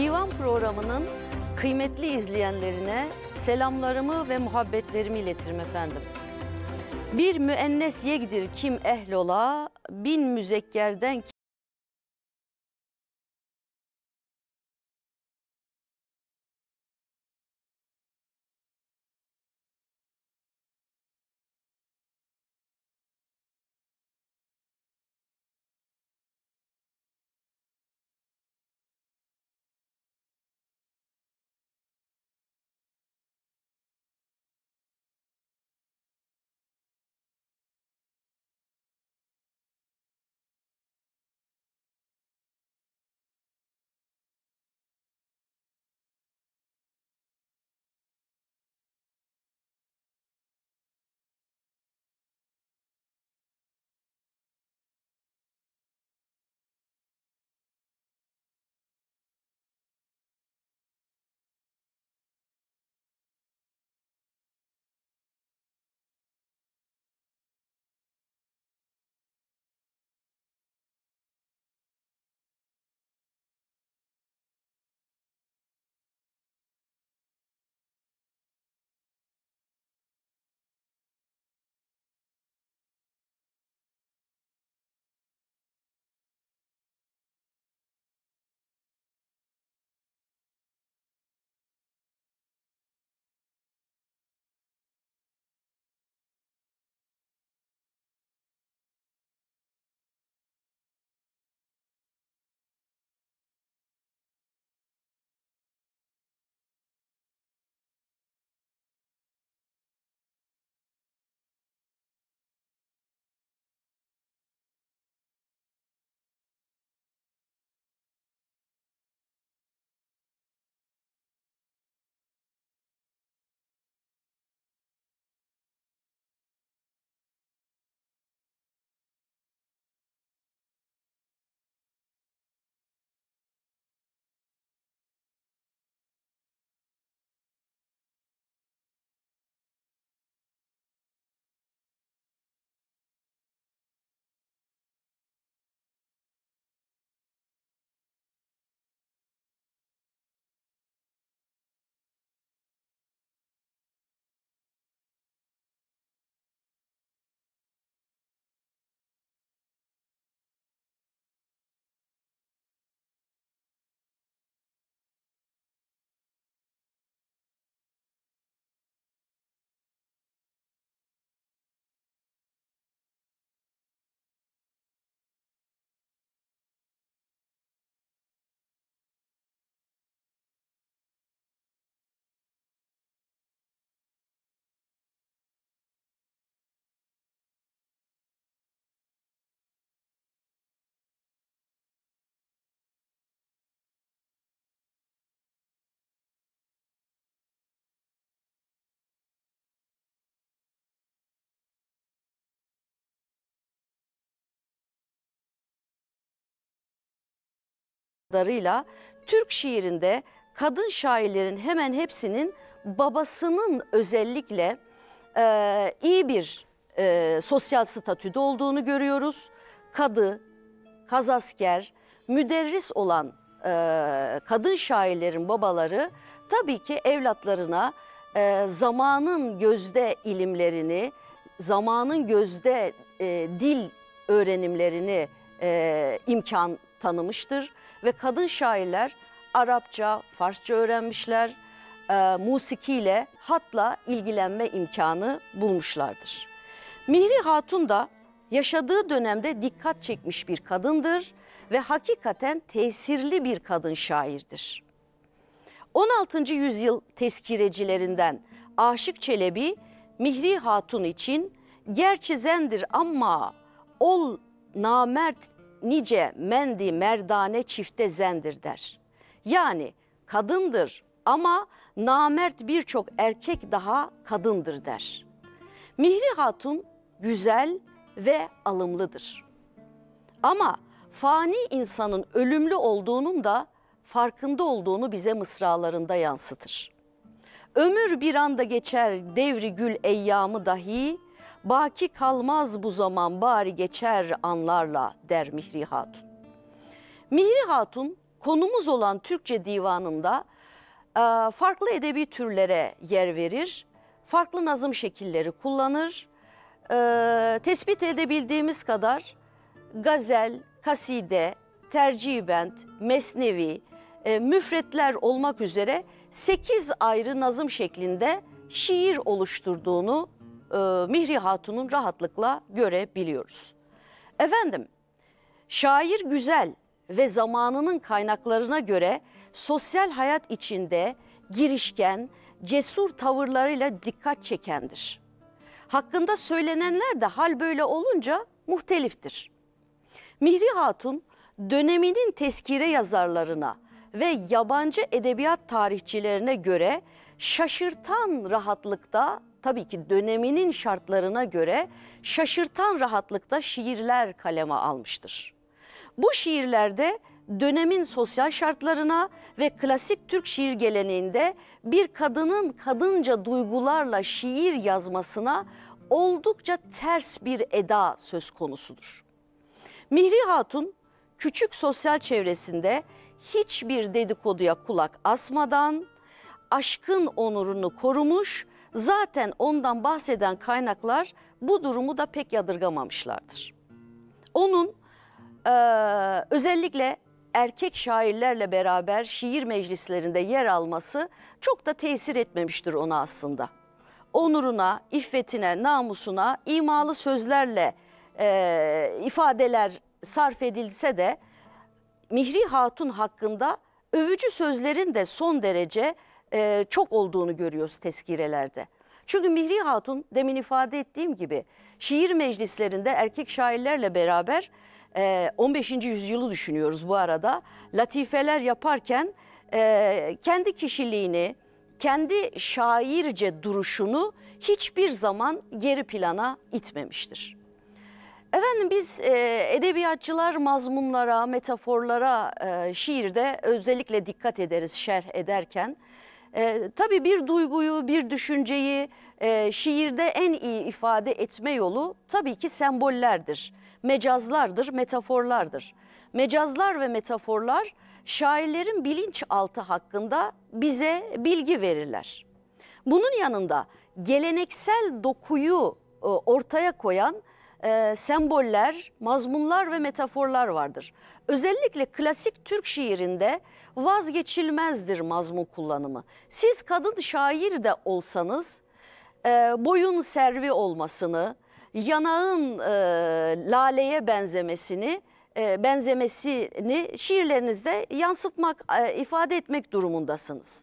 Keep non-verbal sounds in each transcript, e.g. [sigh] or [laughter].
Divan programının kıymetli izleyenlerine selamlarımı ve muhabbetlerimi iletirim efendim. Bir müennes yegdir kim ehlola, bin müzekkerden kadarıyla Türk şiirinde kadın şairlerin hemen hepsinin babasının özellikle e, iyi bir e, sosyal statüde olduğunu görüyoruz. Kadı, kazasker, müderris olan e, kadın şairlerin babaları tabii ki evlatlarına e, zamanın gözde ilimlerini, zamanın gözde e, dil öğrenimlerini e, imkan tanımıştır. Ve kadın şairler Arapça, Farsça öğrenmişler, e, musikiyle, hatla ilgilenme imkanı bulmuşlardır. Mihri Hatun da yaşadığı dönemde dikkat çekmiş bir kadındır ve hakikaten tesirli bir kadın şairdir. 16. yüzyıl teskirecilerinden Aşık Çelebi, Mihri Hatun için gerçi zendir ama ol namert nice mendi merdane çifte zendir der. Yani kadındır ama namert birçok erkek daha kadındır der. Mihri Hatun güzel ve alımlıdır. Ama fani insanın ölümlü olduğunun da farkında olduğunu bize mısralarında yansıtır. Ömür bir anda geçer devri gül eyyamı dahi Baki kalmaz bu zaman bari geçer anlarla der Mihri Hatun. Mihri Hatun konumuz olan Türkçe divanında e, farklı edebi türlere yer verir, farklı nazım şekilleri kullanır. E, tespit edebildiğimiz kadar gazel, kaside, tercibent, mesnevi, e, müfretler olmak üzere 8 ayrı nazım şeklinde şiir oluşturduğunu e, Mihri Hatun'un rahatlıkla görebiliyoruz. Efendim şair güzel ve zamanının kaynaklarına göre sosyal hayat içinde girişken, cesur tavırlarıyla dikkat çekendir. Hakkında söylenenler de hal böyle olunca muhteliftir. Mihri Hatun döneminin teskire yazarlarına ve yabancı edebiyat tarihçilerine göre şaşırtan rahatlıkta tabii ki döneminin şartlarına göre şaşırtan rahatlıkta şiirler kaleme almıştır. Bu şiirlerde dönemin sosyal şartlarına ve klasik Türk şiir geleneğinde bir kadının kadınca duygularla şiir yazmasına oldukça ters bir eda söz konusudur. Mihri Hatun küçük sosyal çevresinde hiçbir dedikoduya kulak asmadan aşkın onurunu korumuş Zaten ondan bahseden kaynaklar bu durumu da pek yadırgamamışlardır. Onun e, özellikle erkek şairlerle beraber şiir meclislerinde yer alması çok da tesir etmemiştir ona aslında. Onuruna, iffetine, namusuna imalı sözlerle e, ifadeler sarf edilse de Mihri Hatun hakkında övücü sözlerin de son derece e, çok olduğunu görüyoruz tezkirelerde. Çünkü Mihri Hatun demin ifade ettiğim gibi şiir meclislerinde erkek şairlerle beraber e, 15. yüzyılı düşünüyoruz bu arada. Latifeler yaparken e, kendi kişiliğini, kendi şairce duruşunu hiçbir zaman geri plana itmemiştir. Efendim biz e, edebiyatçılar mazmunlara, metaforlara e, şiirde özellikle dikkat ederiz şerh ederken. E, tabii bir duyguyu, bir düşünceyi e, şiirde en iyi ifade etme yolu tabii ki sembollerdir, mecazlardır, metaforlardır. Mecazlar ve metaforlar şairlerin bilinçaltı hakkında bize bilgi verirler. Bunun yanında geleneksel dokuyu e, ortaya koyan e, semboller, mazmunlar ve metaforlar vardır. Özellikle klasik Türk şiirinde vazgeçilmezdir mazmun kullanımı. Siz kadın şair de olsanız e, boyun servi olmasını, yanağın e, laleye benzemesini e, benzemesini şiirlerinizde yansıtmak, e, ifade etmek durumundasınız.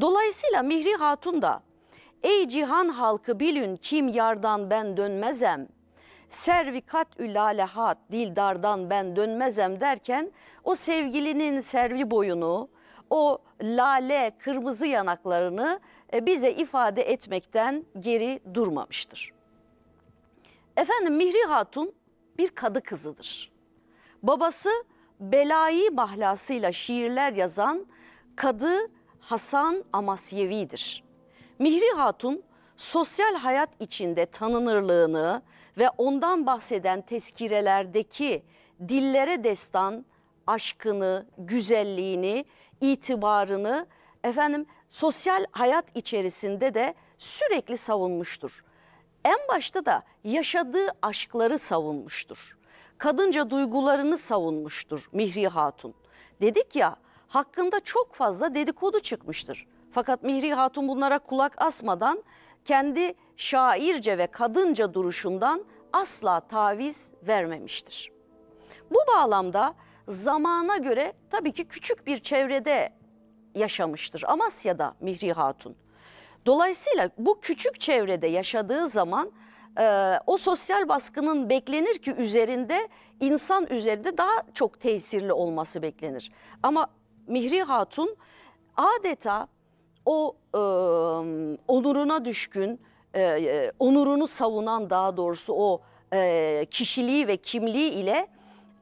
Dolayısıyla Mihri Hatun da Ey cihan halkı bilün kim yardan ben dönmezem servikat ülale ülalehat dildardan ben dönmezem derken o sevgilinin servi boyunu o lale kırmızı yanaklarını e, bize ifade etmekten geri durmamıştır. Efendim Mihri Hatun bir kadı kızıdır. Babası belayı mahlasıyla şiirler yazan kadı Hasan Amasyevi'dir. Mihri Hatun sosyal hayat içinde tanınırlığını, ve ondan bahseden tezkirelerdeki dillere destan aşkını, güzelliğini, itibarını efendim sosyal hayat içerisinde de sürekli savunmuştur. En başta da yaşadığı aşkları savunmuştur. Kadınca duygularını savunmuştur Mihri Hatun. Dedik ya hakkında çok fazla dedikodu çıkmıştır. Fakat Mihri Hatun bunlara kulak asmadan kendi şairce ve kadınca duruşundan asla taviz vermemiştir. Bu bağlamda zamana göre tabii ki küçük bir çevrede yaşamıştır Amasya'da Mihri Hatun. Dolayısıyla bu küçük çevrede yaşadığı zaman e, o sosyal baskının beklenir ki üzerinde insan üzerinde daha çok tesirli olması beklenir. Ama Mihri Hatun adeta o e, onuruna düşkün, e, e, onurunu savunan daha doğrusu o e, kişiliği ve kimliği ile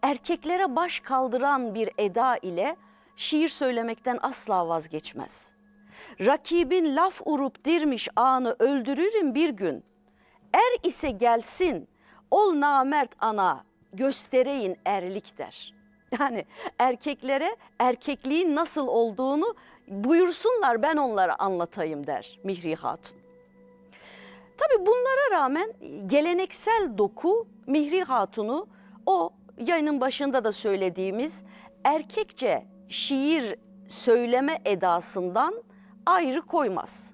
erkeklere baş kaldıran bir eda ile şiir söylemekten asla vazgeçmez. Rakibin laf urup dirmiş anı öldürürüm bir gün. Er ise gelsin ol namert ana göstereyin erlik der. Yani erkeklere erkekliğin nasıl olduğunu buyursunlar ben onlara anlatayım der Mihri Hatun. Tabii bunlara rağmen geleneksel doku Mihri Hatun'u o yayının başında da söylediğimiz erkekçe şiir söyleme edasından ayrı koymaz.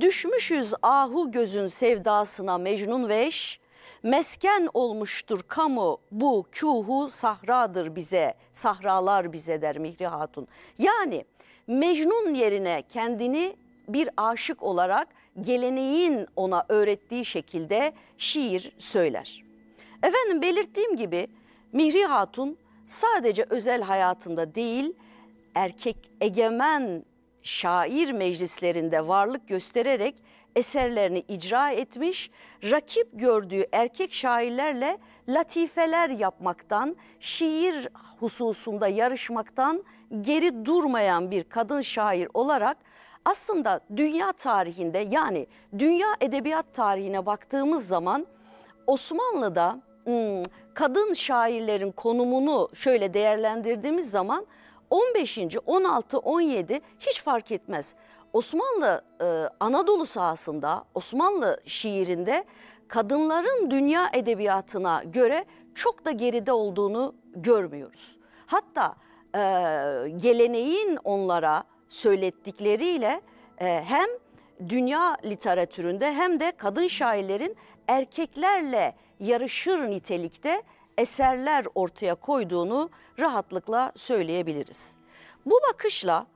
Düşmüşüz ahu gözün sevdasına Mecnun veş, mesken olmuştur kamu bu kuhu sahradır bize, sahralar bize der Mihri Hatun. Yani Mecnun yerine kendini bir aşık olarak geleneğin ona öğrettiği şekilde şiir söyler. Efendim belirttiğim gibi Mihri Hatun sadece özel hayatında değil erkek egemen şair meclislerinde varlık göstererek eserlerini icra etmiş, rakip gördüğü erkek şairlerle latifeler yapmaktan, şiir hususunda yarışmaktan geri durmayan bir kadın şair olarak aslında dünya tarihinde yani dünya edebiyat tarihine baktığımız zaman Osmanlı'da hmm, kadın şairlerin konumunu şöyle değerlendirdiğimiz zaman 15. 16. 17 hiç fark etmez. Osmanlı e, Anadolu sahasında Osmanlı şiirinde kadınların dünya edebiyatına göre çok da geride olduğunu görmüyoruz. Hatta e, geleneğin onlara söylettikleriyle e, hem dünya literatüründe hem de kadın şairlerin erkeklerle yarışır nitelikte eserler ortaya koyduğunu rahatlıkla söyleyebiliriz. Bu bakışla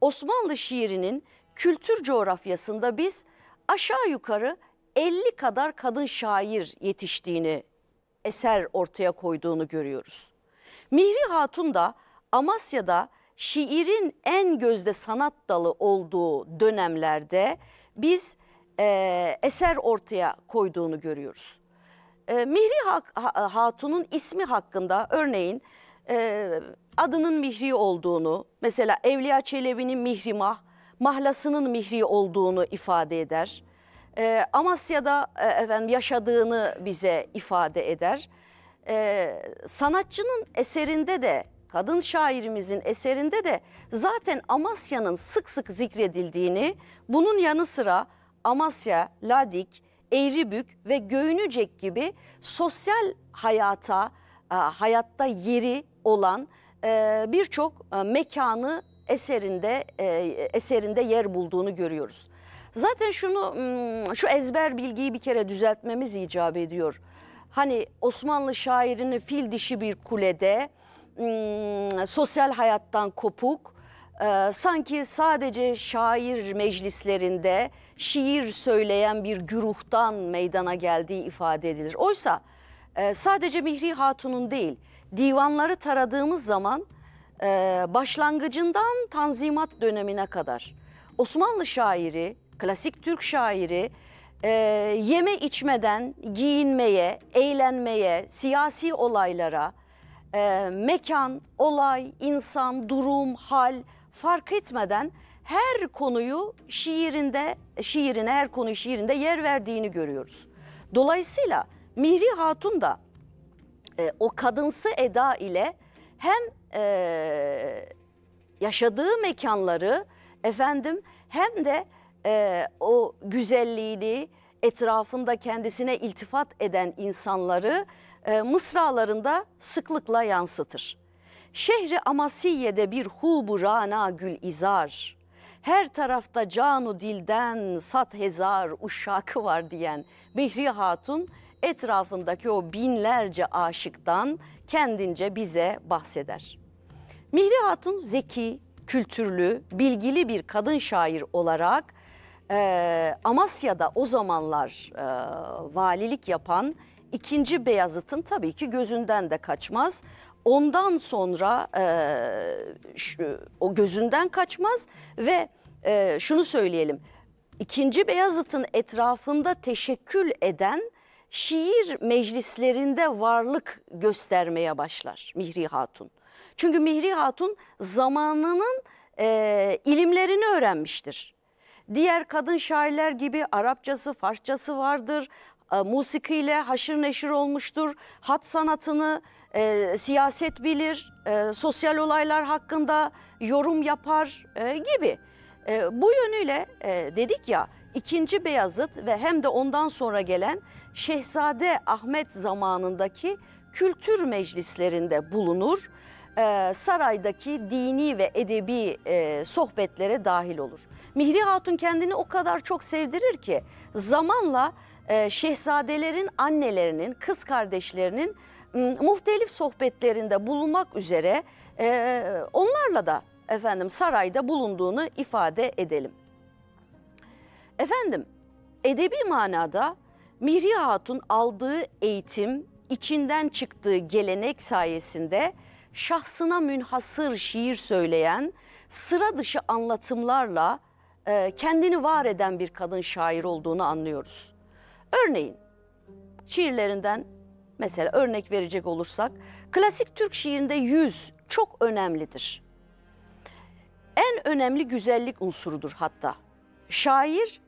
Osmanlı şiirinin kültür coğrafyasında biz aşağı yukarı 50 kadar kadın şair yetiştiğini, eser ortaya koyduğunu görüyoruz. Mihri Hatun da Amasya'da şiirin en gözde sanat dalı olduğu dönemlerde biz e, eser ortaya koyduğunu görüyoruz. E, Mihri e, Hatun'un ismi hakkında örneğin e, adının Mihri olduğunu, mesela Evliya Çelebi'nin Mihrimah, mahlasının Mihri olduğunu ifade eder. E, Amasya'da e, efendim yaşadığını bize ifade eder. E, sanatçının eserinde de kadın şairimizin eserinde de zaten Amasya'nın sık sık zikredildiğini, bunun yanı sıra Amasya, Ladik, Eğribük ve Göynücek gibi sosyal hayata, e, hayatta yeri olan e, birçok e, mekanı eserinde eserinde yer bulduğunu görüyoruz. Zaten şunu hmm, şu ezber bilgiyi bir kere düzeltmemiz icap ediyor. Hani Osmanlı şairini fil dişi bir kulede Hmm, sosyal hayattan kopuk, e, sanki sadece şair meclislerinde şiir söyleyen bir güruhtan meydana geldiği ifade edilir. Oysa e, sadece Mihri Hatun'un değil, divanları taradığımız zaman e, başlangıcından Tanzimat dönemine kadar Osmanlı şairi, klasik Türk şairi e, yeme içmeden giyinmeye, eğlenmeye, siyasi olaylara, e, mekan, olay, insan, durum, hal fark etmeden her konuyu şiirinde, şiirine her konuyu şiirinde yer verdiğini görüyoruz. Dolayısıyla Mihri Hatun da e, o kadınsı eda ile hem e, yaşadığı mekanları efendim hem de e, o güzelliğini etrafında kendisine iltifat eden insanları e, mısralarında sıklıkla yansıtır. Şehri Amasiye'de bir hubu rana gül izar, her tarafta canu dilden sat hezar uşakı var diyen Mihri Hatun etrafındaki o binlerce aşıktan kendince bize bahseder. Mihri Hatun zeki, kültürlü, bilgili bir kadın şair olarak e, Amasya'da o zamanlar e, valilik yapan İkinci Beyazıt'ın tabii ki gözünden de kaçmaz. Ondan sonra e, şu, o gözünden kaçmaz ve e, şunu söyleyelim. İkinci Beyazıt'ın etrafında teşekkül eden şiir meclislerinde varlık göstermeye başlar Mihri Hatun. Çünkü Mihri Hatun zamanının e, ilimlerini öğrenmiştir. Diğer kadın şairler gibi Arapçası, Farsçası vardır, e, musikiyle haşır neşir olmuştur. Hat sanatını e, siyaset bilir, e, sosyal olaylar hakkında yorum yapar e, gibi. E, bu yönüyle e, dedik ya ikinci Beyazıt ve hem de ondan sonra gelen Şehzade Ahmet zamanındaki kültür meclislerinde bulunur. E, saraydaki dini ve edebi e, sohbetlere dahil olur. Mihri Hatun kendini o kadar çok sevdirir ki zamanla e, şehzadelerin annelerinin, kız kardeşlerinin muhtelif sohbetlerinde bulunmak üzere e, onlarla da efendim sarayda bulunduğunu ifade edelim. Efendim edebi manada Mihri Hatun aldığı eğitim içinden çıktığı gelenek sayesinde şahsına münhasır şiir söyleyen sıra dışı anlatımlarla e, kendini var eden bir kadın şair olduğunu anlıyoruz. Örneğin şiirlerinden mesela örnek verecek olursak klasik Türk şiirinde yüz çok önemlidir. En önemli güzellik unsurudur hatta. Şair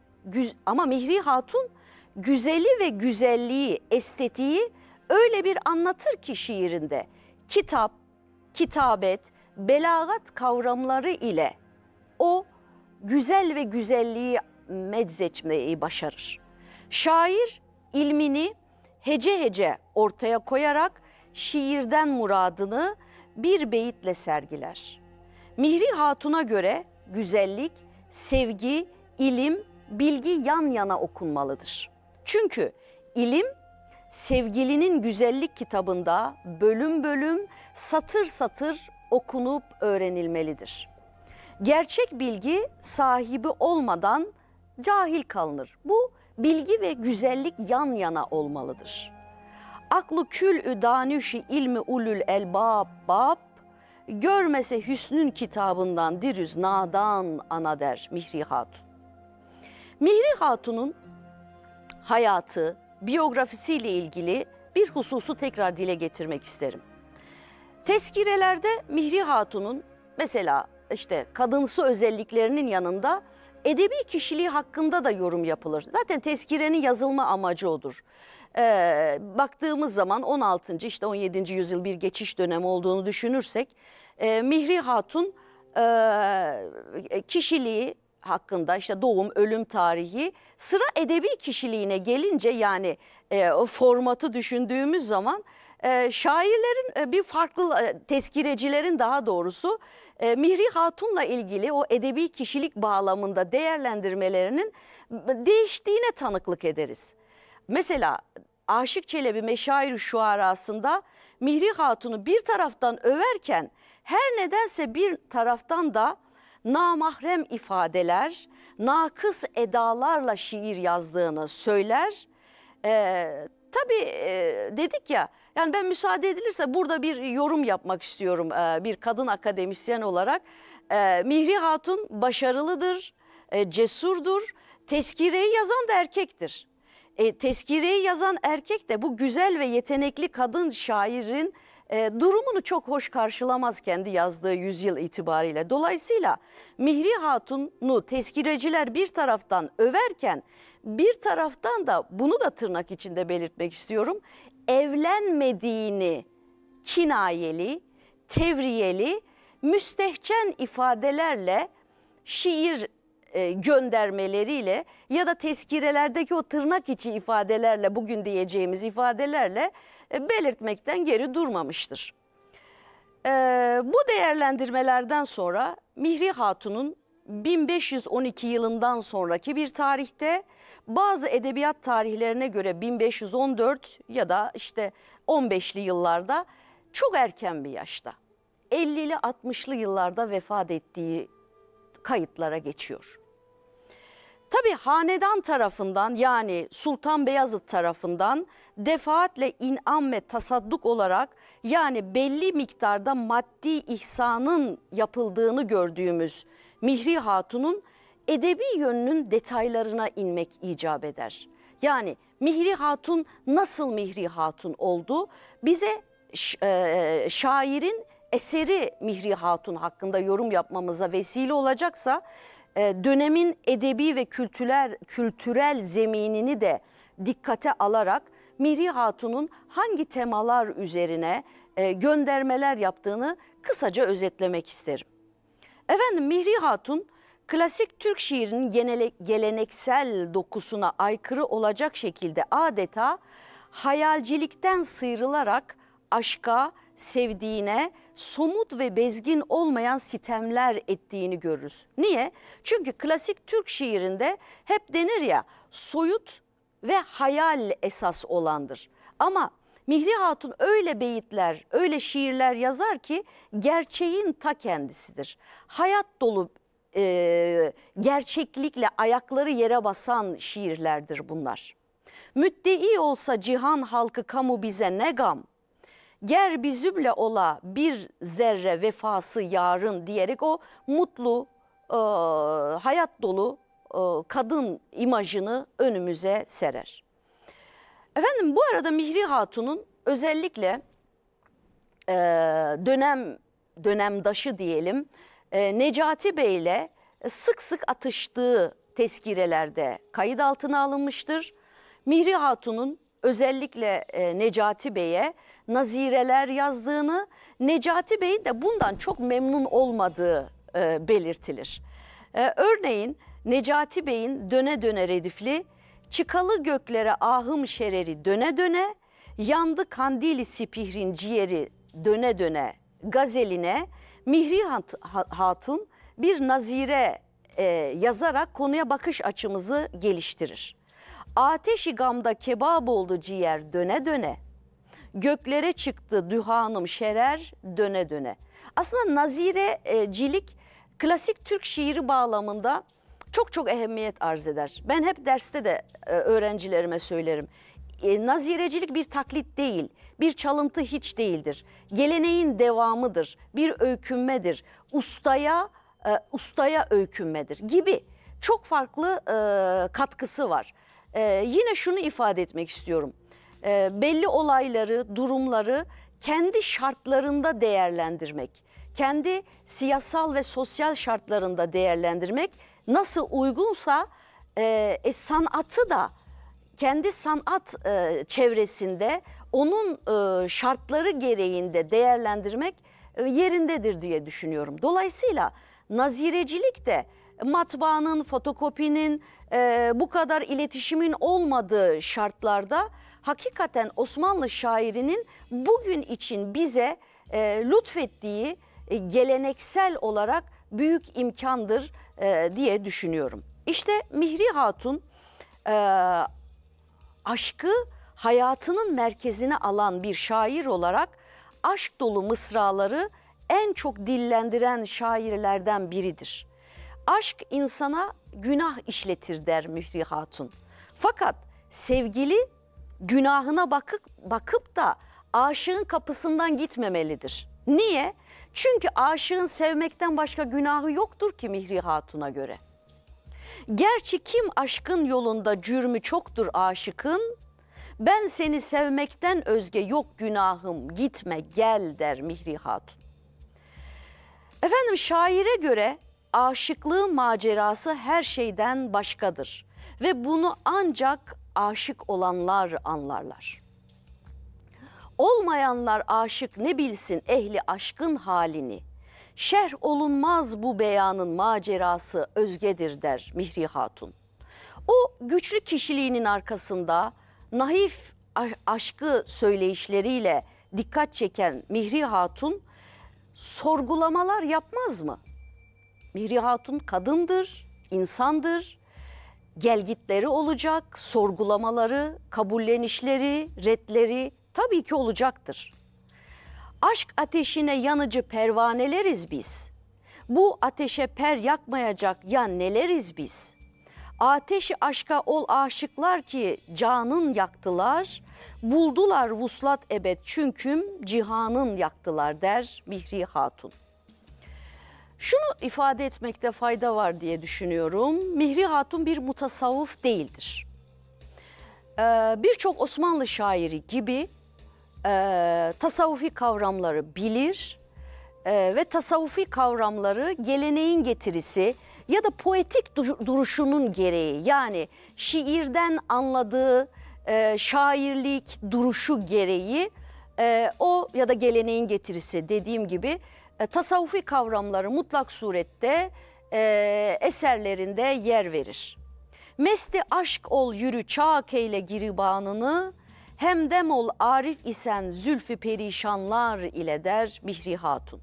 ama Mihri Hatun güzeli ve güzelliği, estetiği öyle bir anlatır ki şiirinde. Kitap, kitabet, belagat kavramları ile o güzel ve güzelliği meczetmeyi başarır. Şair ilmini hece hece ortaya koyarak şiirden muradını bir beyitle sergiler. Mihri Hatun'a göre güzellik, sevgi, ilim, bilgi yan yana okunmalıdır. Çünkü ilim sevgilinin güzellik kitabında bölüm bölüm satır satır okunup öğrenilmelidir. Gerçek bilgi sahibi olmadan cahil kalınır. Bu Bilgi ve güzellik yan yana olmalıdır. Aklı külü danüşi ilmi ulul elbab bab, görmese hüsnün kitabından dirüz nadan ana der Mihri Hatun. Mihri Hatun'un hayatı, biyografisiyle ilgili bir hususu tekrar dile getirmek isterim. Tezkirelerde Mihri Hatun'un mesela işte kadınsı özelliklerinin yanında edebi kişiliği hakkında da yorum yapılır. Zaten tezkirenin yazılma amacı odur. Ee, baktığımız zaman 16. işte 17. yüzyıl bir geçiş dönemi olduğunu düşünürsek e, Mihri Hatun e, e, kişiliği hakkında işte doğum ölüm tarihi sıra edebi kişiliğine gelince yani e, o formatı düşündüğümüz zaman e, şairlerin e, bir farklı e, tezkirecilerin daha doğrusu e, Mihri Hatun'la ilgili o edebi kişilik bağlamında değerlendirmelerinin değiştiğine tanıklık ederiz. Mesela Aşık Çelebi Meşair-i Şuarası'nda Mihri Hatun'u bir taraftan överken her nedense bir taraftan da namahrem ifadeler, nakıs edalarla şiir yazdığını söyler. Ee, Tabii e, dedik ya yani ben müsaade edilirse burada bir yorum yapmak istiyorum e, bir kadın akademisyen olarak. E, Mihri Hatun başarılıdır, e, cesurdur, tezkireyi yazan da erkektir. E, tezkireyi yazan erkek de bu güzel ve yetenekli kadın şairin e, durumunu çok hoş karşılamaz kendi yazdığı yüzyıl itibariyle. Dolayısıyla Mihri Hatun'u tezkireciler bir taraftan överken bir taraftan da bunu da tırnak içinde belirtmek istiyorum. Evlenmediğini kinayeli, tevriyeli, müstehcen ifadelerle şiir e, göndermeleriyle ya da tezkirelerdeki o tırnak içi ifadelerle bugün diyeceğimiz ifadelerle e, belirtmekten geri durmamıştır. E, bu değerlendirmelerden sonra Mihri Hatun'un 1512 yılından sonraki bir tarihte bazı edebiyat tarihlerine göre 1514 ya da işte 15'li yıllarda çok erken bir yaşta 50'li 60'lı yıllarda vefat ettiği kayıtlara geçiyor. Tabi hanedan tarafından yani Sultan Beyazıt tarafından defaatle inam ve tasadduk olarak yani belli miktarda maddi ihsanın yapıldığını gördüğümüz Mihri Hatun'un edebi yönünün detaylarına inmek icap eder. Yani Mihri Hatun nasıl Mihri Hatun oldu? Bize e, şairin eseri Mihri Hatun hakkında yorum yapmamıza vesile olacaksa e, dönemin edebi ve kültürel, kültürel zeminini de dikkate alarak Mihri Hatun'un hangi temalar üzerine e, göndermeler yaptığını kısaca özetlemek isterim. Efendim Mihri Hatun Klasik Türk şiirinin genele, geleneksel dokusuna aykırı olacak şekilde adeta hayalcilikten sıyrılarak aşka, sevdiğine somut ve bezgin olmayan sitemler ettiğini görürüz. Niye? Çünkü klasik Türk şiirinde hep denir ya soyut ve hayal esas olandır. Ama Mihri Hatun öyle beyitler, öyle şiirler yazar ki gerçeğin ta kendisidir. Hayat dolu e, gerçeklikle ayakları yere basan şiirlerdir bunlar. Müddei olsa cihan halkı kamu bize ne gam, ger bir ola bir zerre vefası yarın diyerek o mutlu, e, hayat dolu e, kadın imajını önümüze serer. Efendim bu arada Mihri Hatun'un özellikle e, dönem dönemdaşı diyelim ee, Necati Bey ile e, sık sık atıştığı tezkirelerde kayıt altına alınmıştır. Mihri Hatun'un özellikle e, Necati Bey'e nazireler yazdığını, Necati Bey'in de bundan çok memnun olmadığı e, belirtilir. örneğin Necati Bey'in döne döne redifli, çıkalı göklere ahım şereri döne döne, yandı kandili sipihrin ciğeri döne döne gazeline, Mihri Hatun bir nazire e, yazarak konuya bakış açımızı geliştirir. Ateşi gamda kebap oldu ciğer döne döne. Göklere çıktı dühanım şerer döne döne. Aslında nazirecilik klasik Türk şiiri bağlamında çok çok ehemmiyet arz eder. Ben hep derste de e, öğrencilerime söylerim. E, nazirecilik bir taklit değil, bir çalıntı hiç değildir. Geleneğin devamıdır, bir öykünmedir, ustaya e, ustaya öykünmedir gibi çok farklı e, katkısı var. E, yine şunu ifade etmek istiyorum. E, belli olayları, durumları kendi şartlarında değerlendirmek, kendi siyasal ve sosyal şartlarında değerlendirmek nasıl uygunsa e, e, sanatı da kendi sanat e, çevresinde onun e, şartları gereğinde değerlendirmek e, yerindedir diye düşünüyorum. Dolayısıyla nazirecilik de matbaanın, fotokopinin e, bu kadar iletişimin olmadığı şartlarda hakikaten Osmanlı şairinin bugün için bize e, lütfettiği e, geleneksel olarak büyük imkandır e, diye düşünüyorum. İşte Mihri Hatun e, aşkı hayatının merkezine alan bir şair olarak aşk dolu mısraları en çok dillendiren şairlerden biridir. Aşk insana günah işletir der Mühri Hatun. Fakat sevgili günahına bakıp, bakıp da aşığın kapısından gitmemelidir. Niye? Çünkü aşığın sevmekten başka günahı yoktur ki Mihri Hatun'a göre.'' Gerçi kim aşkın yolunda cürmü çoktur aşıkın, ben seni sevmekten özge yok günahım gitme gel der Mihri Hatun. Efendim şaire göre aşıklığın macerası her şeyden başkadır ve bunu ancak aşık olanlar anlarlar. Olmayanlar aşık ne bilsin ehli aşkın halini.'' Şerh olunmaz bu beyanın macerası özgedir der Mihri Hatun. O güçlü kişiliğinin arkasında naif aşkı söyleyişleriyle dikkat çeken Mihri Hatun sorgulamalar yapmaz mı? Mihri Hatun kadındır, insandır. Gelgitleri olacak, sorgulamaları, kabullenişleri, retleri tabii ki olacaktır. Aşk ateşine yanıcı pervaneleriz biz. Bu ateşe per yakmayacak ya neleriz biz? Ateşi aşka ol aşıklar ki canın yaktılar. Buldular vuslat ebed çünkü cihanın yaktılar der Mihri Hatun. Şunu ifade etmekte fayda var diye düşünüyorum. Mihri Hatun bir mutasavvuf değildir. Ee, birçok Osmanlı şairi gibi e, tasavvufi kavramları bilir e, ve tasavvufi kavramları geleneğin getirisi ya da poetik duruşunun gereği yani şiirden anladığı e, şairlik duruşu gereği e, o ya da geleneğin getirisi dediğim gibi e, tasavvufi kavramları mutlak surette e, eserlerinde yer verir. Mesti aşk ol yürü çağ keyle giribanını hem dem ol arif isen zülfü perişanlar ile der Bihri Hatun.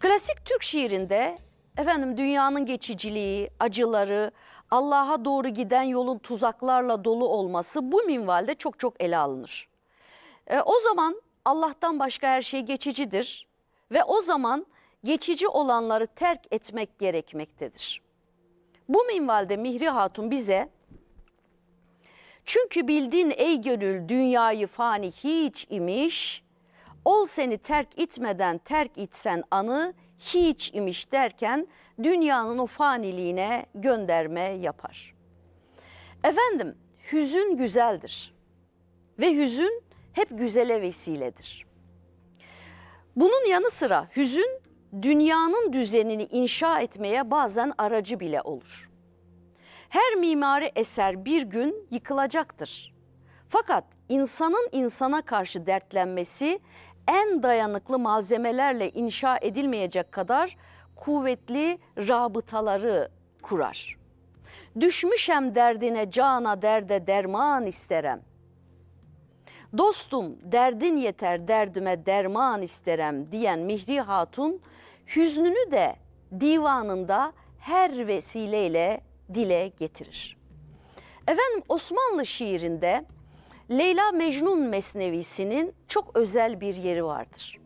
Klasik Türk şiirinde efendim dünyanın geçiciliği, acıları, Allah'a doğru giden yolun tuzaklarla dolu olması bu minvalde çok çok ele alınır. E, o zaman Allah'tan başka her şey geçicidir ve o zaman geçici olanları terk etmek gerekmektedir. Bu minvalde Mihri Hatun bize çünkü bildin ey gönül dünyayı fani hiç imiş. Ol seni terk itmeden terk itsen anı hiç imiş derken dünyanın o faniliğine gönderme yapar. Efendim hüzün güzeldir ve hüzün hep güzele vesiledir. Bunun yanı sıra hüzün dünyanın düzenini inşa etmeye bazen aracı bile olur. Her mimari eser bir gün yıkılacaktır. Fakat insanın insana karşı dertlenmesi en dayanıklı malzemelerle inşa edilmeyecek kadar kuvvetli rabıtaları kurar. Düşmüşem derdine cana derde derman isterem. Dostum derdin yeter derdime derman isterem diyen Mihri Hatun hüznünü de divanında her vesileyle dile getirir. Efendim Osmanlı şiirinde Leyla Mecnun mesnevisinin çok özel bir yeri vardır.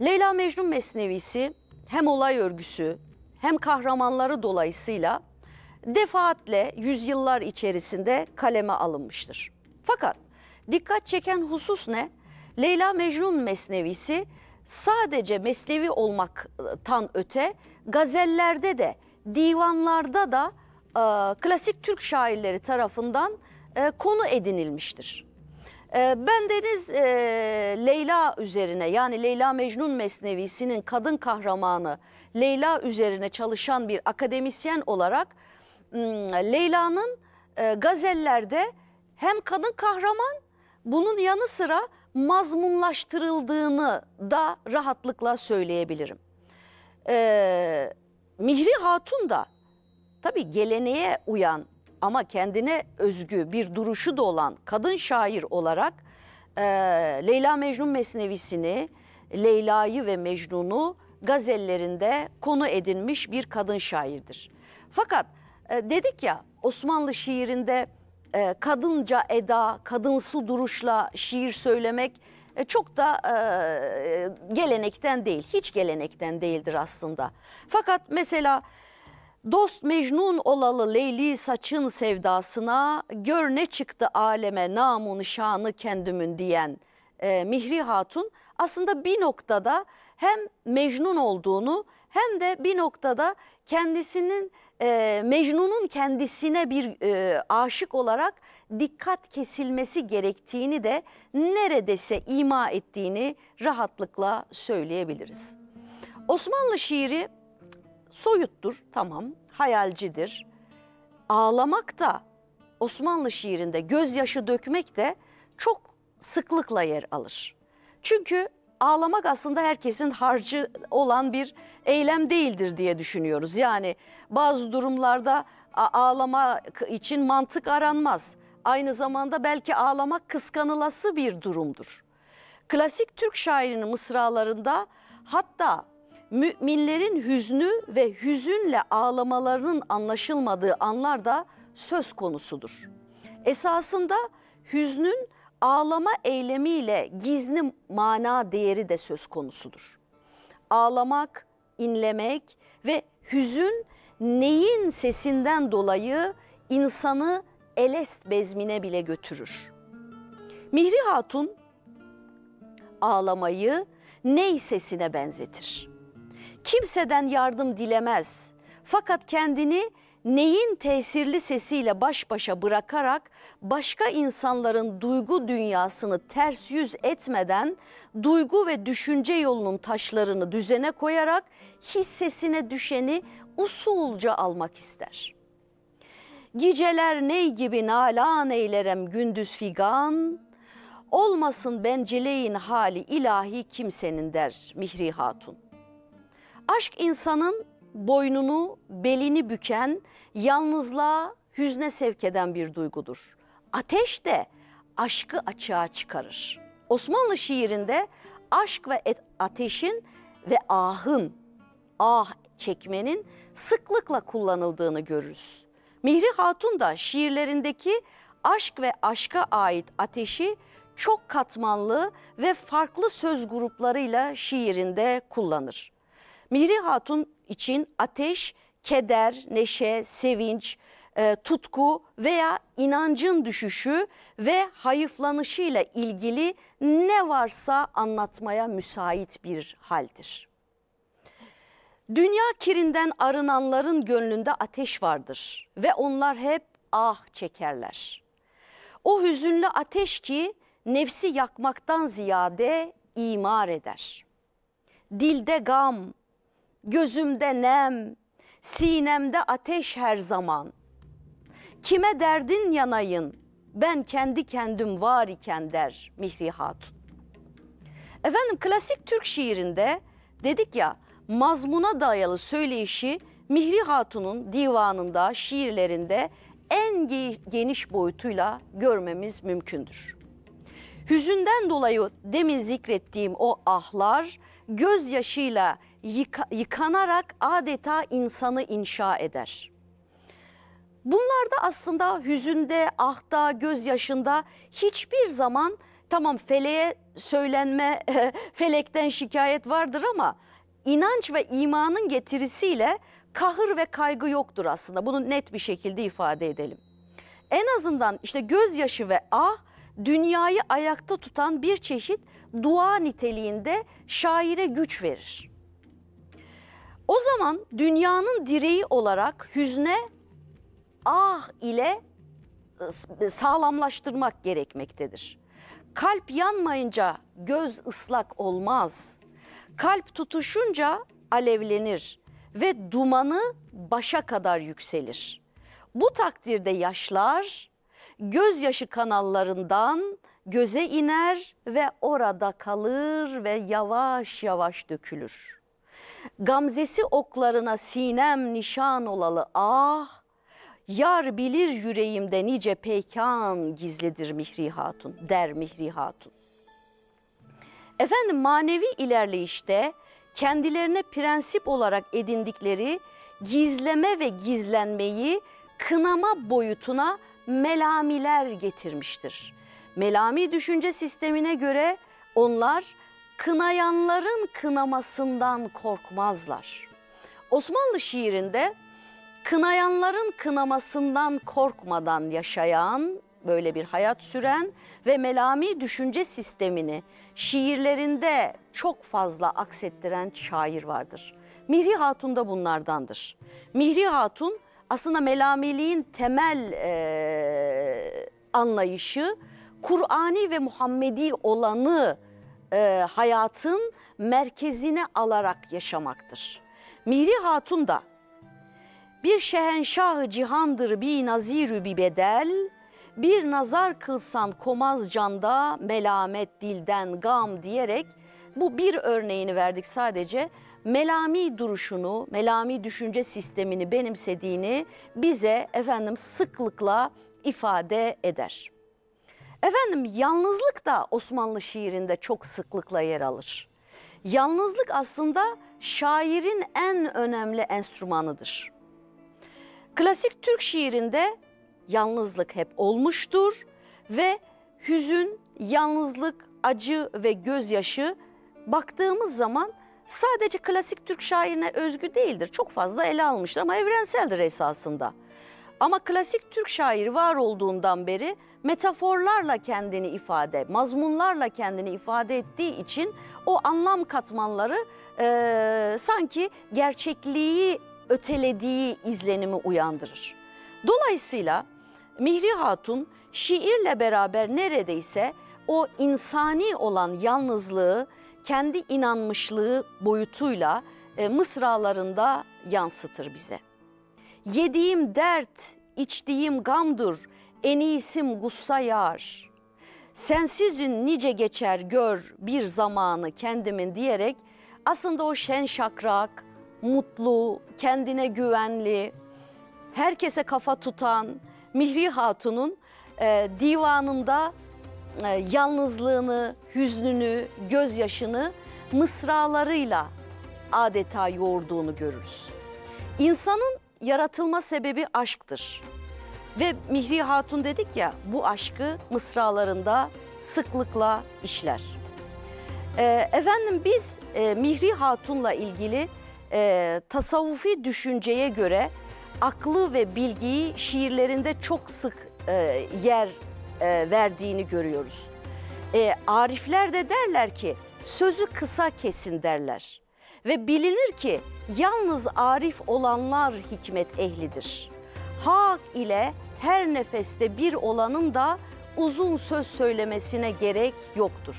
Leyla Mecnun mesnevisi hem olay örgüsü hem kahramanları dolayısıyla defaatle yüzyıllar içerisinde kaleme alınmıştır. Fakat dikkat çeken husus ne? Leyla Mecnun mesnevisi sadece mesnevi olmaktan öte gazellerde de divanlarda da e, klasik Türk şairleri tarafından e, konu edinilmiştir. E, ben Deniz e, Leyla üzerine yani Leyla Mecnun Mesnevisi'nin kadın kahramanı Leyla üzerine çalışan bir akademisyen olarak hmm, Leyla'nın e, gazellerde hem kadın kahraman bunun yanı sıra mazmunlaştırıldığını da rahatlıkla söyleyebilirim. Ee, Mihri Hatun da tabii geleneğe uyan ama kendine özgü bir duruşu da olan kadın şair olarak e, Leyla Mecnun Mesnevisi'ni, Leyla'yı ve Mecnun'u gazellerinde konu edinmiş bir kadın şairdir. Fakat e, dedik ya Osmanlı şiirinde e, kadınca eda, kadınsı duruşla şiir söylemek e, çok da e, gelenekten değil, hiç gelenekten değildir aslında. Fakat mesela dost mecnun olalı Leyli saçın sevdasına, gör ne çıktı aleme namun şanı kendimin diyen e, Mihri Hatun aslında bir noktada hem mecnun olduğunu hem de bir noktada kendisinin e, Mecnun'un kendisine bir e, aşık olarak dikkat kesilmesi gerektiğini de neredeyse ima ettiğini rahatlıkla söyleyebiliriz. Osmanlı şiiri soyuttur, tamam, hayalcidir. Ağlamak da Osmanlı şiirinde gözyaşı dökmek de çok sıklıkla yer alır. Çünkü ağlamak aslında herkesin harcı olan bir eylem değildir diye düşünüyoruz. Yani bazı durumlarda ağlama için mantık aranmaz aynı zamanda belki ağlamak kıskanılası bir durumdur. Klasik Türk şairinin mısralarında hatta müminlerin hüznü ve hüzünle ağlamalarının anlaşılmadığı anlar da söz konusudur. Esasında hüznün ağlama eylemiyle gizli mana değeri de söz konusudur. Ağlamak, inlemek ve hüzün neyin sesinden dolayı insanı Elest bezmine bile götürür. Mihri Hatun ağlamayı ney sesine benzetir. Kimseden yardım dilemez fakat kendini neyin tesirli sesiyle baş başa bırakarak başka insanların duygu dünyasını ters yüz etmeden duygu ve düşünce yolunun taşlarını düzene koyarak his sesine düşeni usulca almak ister.'' Giceler ney gibi nalan eylerem gündüz figan. Olmasın bencileyin hali ilahi kimsenin der Mihri Hatun. Aşk insanın boynunu, belini büken, yalnızlığa, hüzne sevk eden bir duygudur. Ateş de aşkı açığa çıkarır. Osmanlı şiirinde aşk ve ateşin ve ahın, ah çekmenin sıklıkla kullanıldığını görürüz. Mihri Hatun da şiirlerindeki aşk ve aşka ait ateşi çok katmanlı ve farklı söz gruplarıyla şiirinde kullanır. Mihri Hatun için ateş, keder, neşe, sevinç, e, tutku veya inancın düşüşü ve hayıflanışıyla ilgili ne varsa anlatmaya müsait bir haldir. Dünya kirinden arınanların gönlünde ateş vardır ve onlar hep ah çekerler. O hüzünlü ateş ki nefsi yakmaktan ziyade imar eder. Dilde gam, gözümde nem, sinemde ateş her zaman. Kime derdin yanayın, ben kendi kendim var iken der Mihri Hatun. Efendim klasik Türk şiirinde dedik ya mazmuna dayalı söyleyişi Mihri Hatun'un divanında, şiirlerinde en geniş boyutuyla görmemiz mümkündür. Hüzünden dolayı demin zikrettiğim o ahlar gözyaşıyla yıka, yıkanarak adeta insanı inşa eder. Bunlar da aslında hüzünde, ahta, gözyaşında hiçbir zaman tamam feleğe söylenme, [laughs] felekten şikayet vardır ama inanç ve imanın getirisiyle kahır ve kaygı yoktur aslında. Bunu net bir şekilde ifade edelim. En azından işte gözyaşı ve ah dünyayı ayakta tutan bir çeşit dua niteliğinde şaire güç verir. O zaman dünyanın direği olarak hüzne ah ile ıı, sağlamlaştırmak gerekmektedir. Kalp yanmayınca göz ıslak olmaz. Kalp tutuşunca alevlenir ve dumanı başa kadar yükselir. Bu takdirde yaşlar gözyaşı kanallarından göze iner ve orada kalır ve yavaş yavaş dökülür. Gamzesi oklarına sinem nişan olalı ah, yar bilir yüreğimde nice peykan gizlidir Mihri Hatun der Mihri Hatun. Efendim manevi ilerleyişte kendilerine prensip olarak edindikleri gizleme ve gizlenmeyi kınama boyutuna melamiler getirmiştir. Melami düşünce sistemine göre onlar kınayanların kınamasından korkmazlar. Osmanlı şiirinde kınayanların kınamasından korkmadan yaşayan böyle bir hayat süren ve melami düşünce sistemini şiirlerinde çok fazla aksettiren şair vardır. Mihri Hatun da bunlardandır. Mihri Hatun aslında melamiliğin temel e, anlayışı Kur'ani ve Muhammedi olanı e, hayatın merkezine alarak yaşamaktır. Mihri Hatun da bir şehenşahı cihandır bir nazirü bir bedel bir nazar kılsan komaz canda melamet dilden gam diyerek bu bir örneğini verdik sadece. Melami duruşunu, melami düşünce sistemini benimsediğini bize efendim sıklıkla ifade eder. Efendim yalnızlık da Osmanlı şiirinde çok sıklıkla yer alır. Yalnızlık aslında şairin en önemli enstrümanıdır. Klasik Türk şiirinde yalnızlık hep olmuştur ve hüzün, yalnızlık, acı ve gözyaşı baktığımız zaman sadece klasik Türk şairine özgü değildir. Çok fazla ele almıştır ama evrenseldir esasında. Ama klasik Türk şair var olduğundan beri metaforlarla kendini ifade, mazmunlarla kendini ifade ettiği için o anlam katmanları e, sanki gerçekliği ötelediği izlenimi uyandırır. Dolayısıyla Mihri Hatun şiirle beraber neredeyse o insani olan yalnızlığı kendi inanmışlığı boyutuyla e, mısralarında yansıtır bize. Yediğim dert, içtiğim gamdır, en iyisim gussa yar. Sensizün nice geçer gör bir zamanı kendimin diyerek aslında o şen şakrak, mutlu, kendine güvenli, herkese kafa tutan, Mihri Hatun'un e, divanında e, yalnızlığını, hüznünü, gözyaşını mısralarıyla adeta yoğurduğunu görürüz. İnsanın yaratılma sebebi aşktır. Ve Mihri Hatun dedik ya bu aşkı mısralarında sıklıkla işler. E, efendim biz e, Mihri Hatun'la ilgili e, tasavvufi düşünceye göre aklı ve bilgiyi şiirlerinde çok sık e, yer e, verdiğini görüyoruz. E, arifler de derler ki sözü kısa kesin derler ve bilinir ki yalnız arif olanlar hikmet ehlidir. Hak ile her nefeste bir olanın da uzun söz söylemesine gerek yoktur.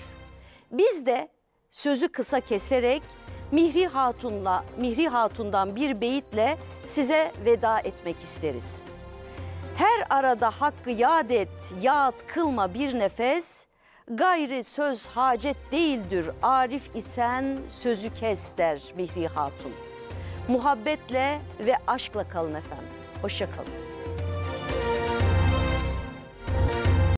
Biz de sözü kısa keserek Mihri Hatun'la Mihri Hatun'dan bir beyitle size veda etmek isteriz. Her arada hakkı yad et, yad kılma bir nefes. Gayri söz hacet değildir, arif isen sözü kes der Mihri Hatun. Muhabbetle ve aşkla kalın efendim. Hoşça kalın.